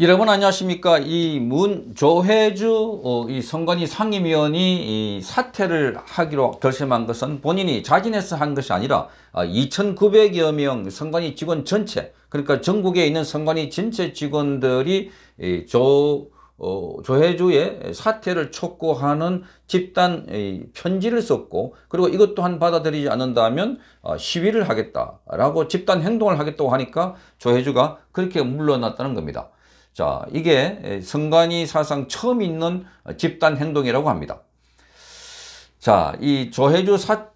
여러분 안녕하십니까 이 문조혜주 어, 이 선관위 상임위원이 이 사퇴를 하기로 결심한 것은 본인이 자진해서 한 것이 아니라 아, 2,900여 명 선관위 직원 전체 그러니까 전국에 있는 선관위 전체 직원들이 이 조, 어, 조혜주의 사퇴를 촉구하는 집단 이 편지를 썼고 그리고 이것 또한 받아들이지 않는다면 어, 시위를 하겠다라고 집단 행동을 하겠다고 하니까 조혜주가 그렇게 물러났다는 겁니다. 자, 이게 성관이 사상 처음 있는 집단 행동이라고 합니다. 자, 이 조혜주 사표,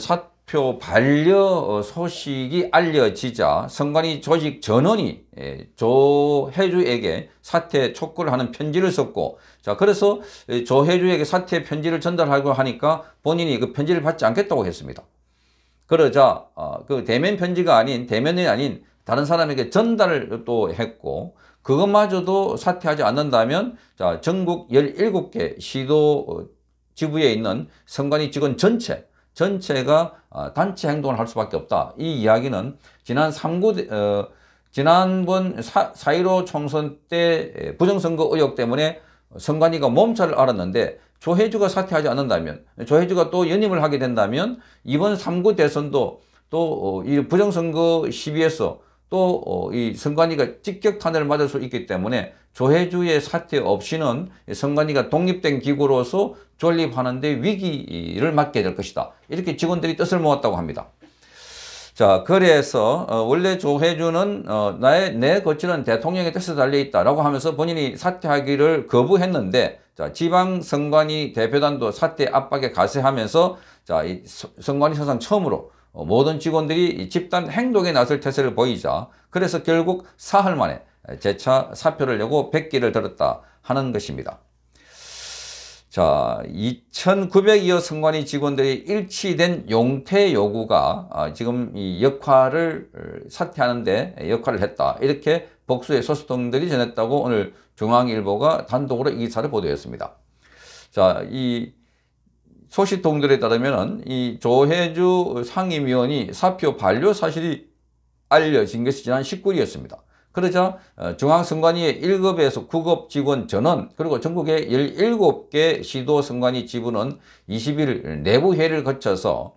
사표 반려 소식이 알려지자 성관이 조직 전원이 예, 조혜주에게 사퇴 촉구를 하는 편지를 썼고, 자, 그래서 조혜주에게 사퇴 편지를 전달하고 하니까 본인이 그 편지를 받지 않겠다고 했습니다. 그러자, 어, 그 대면 편지가 아닌, 대면이 아닌 다른 사람에게 전달을 또 했고, 그것마저도 사퇴하지 않는다면 자 전국 17개 시도 어, 지부에 있는 선관위 직원 전체 전체가 아, 단체 행동을 할 수밖에 없다. 이 이야기는 지난 3구 어, 지난번 4.15 총선 때 부정선거 의혹 때문에 선관위가 몸살을 앓았는데 조혜주가 사퇴하지 않는다면 조혜주가 또 연임을 하게 된다면 이번 3구 대선도 또이 어, 부정선거 시비에서 또이 어, 선관위가 직격탄을 맞을 수 있기 때문에 조혜주의 사태 없이는 선관위가 독립된 기구로서 존립하는 데 위기를 맞게 될 것이다. 이렇게 직원들이 뜻을 모았다고 합니다. 자 그래서 어, 원래 조혜주는 어, 나의 내 거치는 대통령의 뜻에 달려있다 라고 하면서 본인이 사퇴하기를 거부했는데 자 지방 선관위 대표단도 사퇴 압박에 가세하면서 자이 선관위 사상 처음으로 어, 모든 직원들이 집단 행동에 나설 태세를 보이자 그래서 결국 사흘 만에 재차 사표를 내고 100기를 들었다 하는 것입니다. 자, 2900여 선관위 직원들이 일치된 용태 요구가 아, 지금 이 역할을 어, 사퇴하는데 역할을 했다. 이렇게 복수의 소수동들이 전했다고 오늘 중앙일보가 단독으로 이 기사를 보도했습니다. 자, 이 소식통들에 따르면 이 조혜주 상임위원이 사표 반려 사실이 알려진 것이 지난 19일이었습니다. 그러자 어, 중앙선관위의 1급에서 9급 직원 전원 그리고 전국의 17개 시도 선관위 지부는 20일 내부회의를 거쳐서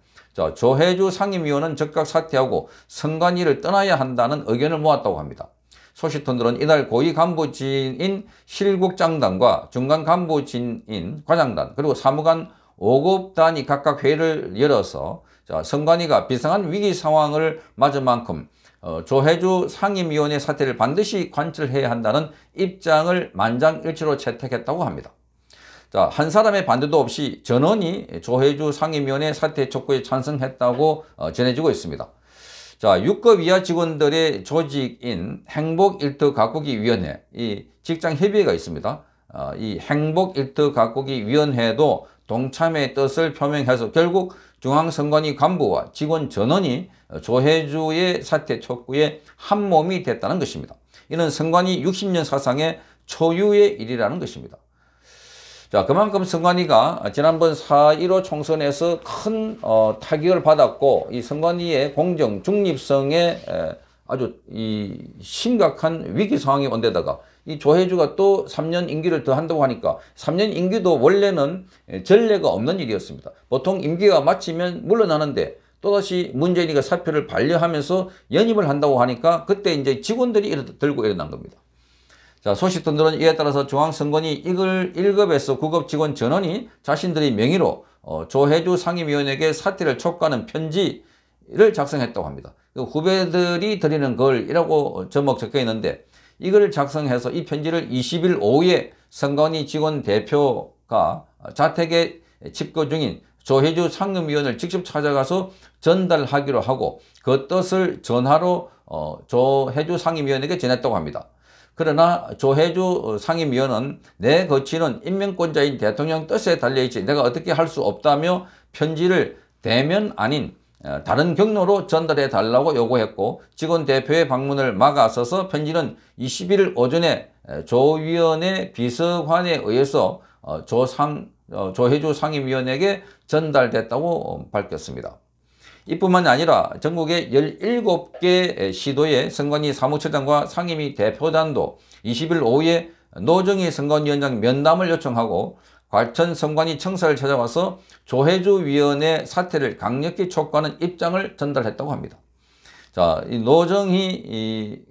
조혜주 상임위원은 즉각 사퇴하고 선관위를 떠나야 한다는 의견을 모았다고 합니다. 소시통들은 이날 고위 간부진인 실국장단과 중간 간부진인 과장단 그리고 사무관 5급 단위 각각 회의를 열어서 자, 선관위가 비상한 위기 상황을 맞은 만큼 어, 조혜주 상임위원회 사태를 반드시 관철해야 한다는 입장을 만장일치로 채택했다고 합니다. 자, 한 사람의 반대도 없이 전원이 조혜주 상임위원회 사태 촉구에 찬성했다고 어, 전해지고 있습니다. 자, 6급 이하 직원들의 조직인 행복일터가꾸기위원회, 이 직장협의회가 있습니다. 어, 이 행복일터가꾸기위원회도 동참의 뜻을 표명해서 결국 중앙선관위 간부와 직원 전원이 조혜주의 사태 촉구에 한 몸이 됐다는 것입니다. 이는 선관위 60년 사상의 초유의 일이라는 것입니다. 자, 그만큼 선관위가 지난번 4.15 총선에서 큰 어, 타격을 받았고 이 선관위의 공정 중립성에 에, 아주 이 심각한 위기 상황이 온데다가 이 조혜주가 또 3년 임기를 더 한다고 하니까 3년 임기도 원래는 전례가 없는 일이었습니다. 보통 임기가 마치면 물러나는데 또다시 문재인이가 사표를 반려하면서 연임을 한다고 하니까 그때 이제 직원들이 일어, 들고 일어난 겁니다. 자, 소식들은 통 이에 따라서 중앙선거니 이글 1급에서 9급 직원 전원이 자신들의 명의로 어, 조혜주 상임위원에게 사퇴를 촉구하는 편지를 작성했다고 합니다. 그 후배들이 드리는 글이라고 어, 제목 적혀 있는데 이걸 작성해서 이 편지를 20일 오후에 선관위 직원 대표가 자택에 집거 중인 조혜주 상임위원을 직접 찾아가서 전달하기로 하고 그 뜻을 전화로 어, 조혜주 상임위원에게 전했다고 합니다. 그러나 조혜주 상임위원은 내거치는 임명권자인 대통령 뜻에 달려있지 내가 어떻게 할 수 없다며 편지를 대면 아닌 어, 다른 경로로 전달해 달라고 요구했고 직원 대표의 방문을 막아서서 편지는 21일 오전에 어, 조위원회 비서관에 의해서 어, 조상, 조혜주 상임위원에게 전달됐다고 밝혔습니다. 이뿐만 아니라 전국의 17개 시도의 선관위 사무처장과 상임위 대표단도 20일 오후에 노정희 선관위원장 면담을 요청하고 곽천 선관위 청사를 찾아와서 조혜주 위원의 사태를 강력히 촉구하는 입장을 전달했다고 합니다. 자, 이 노정희에게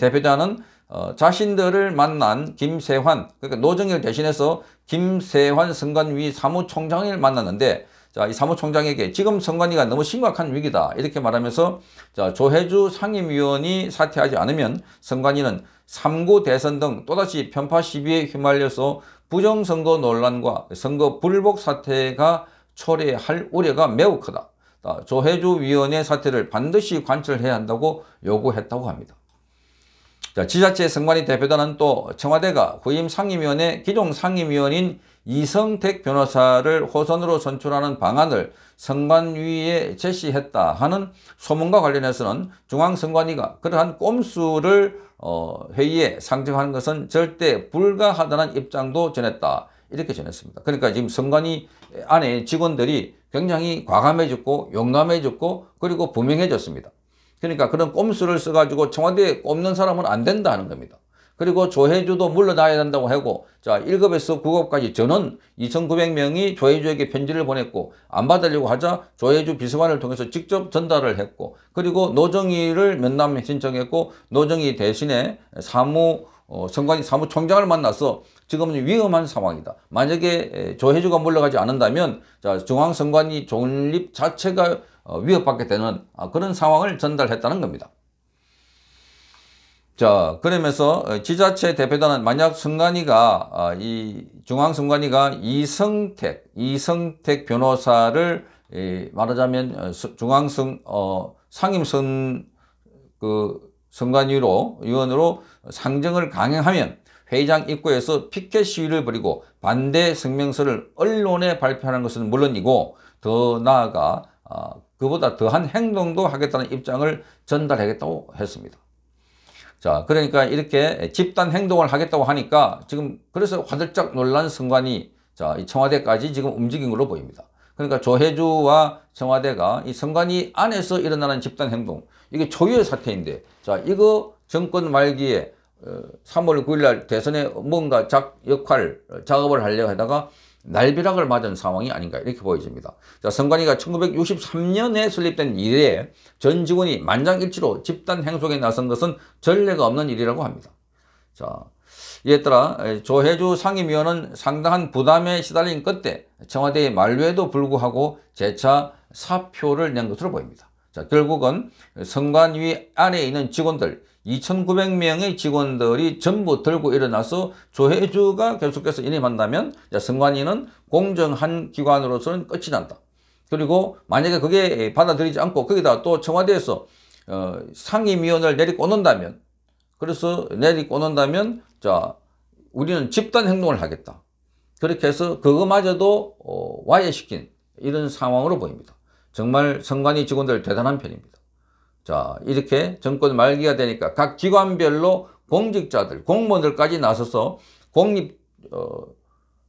대표자는 어, 자신들을 만난 김세환, 그러니까 노정희를 대신해서 김세환 선관위 사무총장을 만났는데 자, 이 사무총장에게 지금 선관위가 너무 심각한 위기다 이렇게 말하면서 자, 조혜주 상임위원이 사퇴하지 않으면 선관위는 3구 대선 등 또다시 편파 시비에 휘말려서 부정선거 논란과 선거 불복 사태가 초래할 우려가 매우 크다. 조혜주 위원의 사태를 반드시 관철해야 한다고 요구했다고 합니다. 자, 지자체 선관위 대표단은 또 청와대가 후임 상임위원회 기존 상임위원인 이성택 변호사를 호선으로 선출하는 방안을 선관위에 제시했다 하는 소문과 관련해서는 중앙선관위가 그러한 꼼수를 어, 회의에 상정하는 것은 절대 불가하다는 입장도 전했다. 이렇게 전했습니다. 그러니까 지금 선관위 안에 직원들이 굉장히 과감해졌고 용감해졌고 그리고 분명해졌습니다. 그러니까 그런 꼼수를 써가지고 청와대에 꼽는 사람은 안 된다는 겁니다. 그리고 조혜주도 물러나야 된다고 하고 자 1급에서 9급까지 저는 2,900명이 조혜주에게 편지를 보냈고 안 받으려고 하자 조혜주 비서관을 통해서 직접 전달을 했고 그리고 노정희를 면담 신청했고 노정희 대신에 사무 어, 선관위 사무총장을 만나서 지금 은 위험한 상황이다. 만약에 조혜주가 물러가지 않는다면 자, 중앙선관위 존립 자체가 어, 위협받게 되는 아, 그런 상황을 전달했다는 겁니다. 자 그러면서 어, 지자체 대표단은 만약 선관위가 아, 이 중앙선관위가 이성택 이성택 변호사를 말하자면 중앙선 어, 어 상임선 그 선관위로 위원으로 상정을 강행하면 회의장 입구에서 피켓 시위를 벌이고 반대 성명서를 언론에 발표하는 것은 물론이고 더 나아가 아, 그보다 더한 행동도 하겠다는 입장을 전달하겠다고 했습니다. 자, 그러니까 이렇게 집단 행동을 하겠다고 하니까 지금 그래서 화들짝 놀란 선관이 자, 이 청와대까지 지금 움직인 걸로 보입니다. 그러니까 조혜주와 청와대가 이선관이 안에서 일어나는 집단 행동 이게 초유의 사태인데 자, 이거 정권 말기에 3월 어, 9일 날 대선에 뭔가 작, 역할, 작업을 하려고 하다가 날벼락을 맞은 상황이 아닌가 이렇게 보여집니다. 자, 성관이가 1963년에 설립된 이래 전 직원이 만장일치로 집단 행동에 나선 것은 전례가 없는 일이라고 합니다. 자, 이에 따라 조혜주 상임위원은 상당한 부담에 시달린 끝에 청와대의 만류에도 불구하고 재차 사표를 낸 것으로 보입니다. 자, 결국은 선관위 안에 있는 직원들 2,900명의 직원들이 전부 들고 일어나서 조혜주가 계속해서 인임한다면 선관위는 공정한 기관으로서는 끝이 난다. 그리고 만약에 그게 받아들이지 않고 거기다 또 청와대에서 어, 상임위원을 내리꽂는다면 그래서 내리꽂는다면 자 우리는 집단 행동을 하겠다. 그렇게 해서 그거마저도 어, 와해시킨 이런 상황으로 보입니다. 정말 선관위 직원들 대단한 편입니다. 자 이렇게 정권 말기가 되니까 각 기관별로 공직자들 공무원들까지 나서서 공립 어,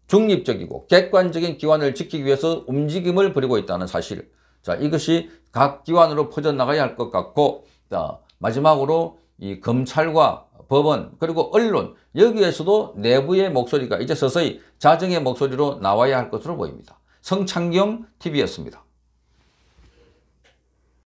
중립적이고 객관적인 기관을 지키기 위해서 움직임을 벌이고 있다는 사실 자 이것이 각 기관으로 퍼져나가야 할 것 같고 자, 마지막으로 이 검찰과 법원 그리고 언론 여기에서도 내부의 목소리가 이제 서서히 자정의 목소리로 나와야 할 것으로 보입니다. 성창경 TV였습니다.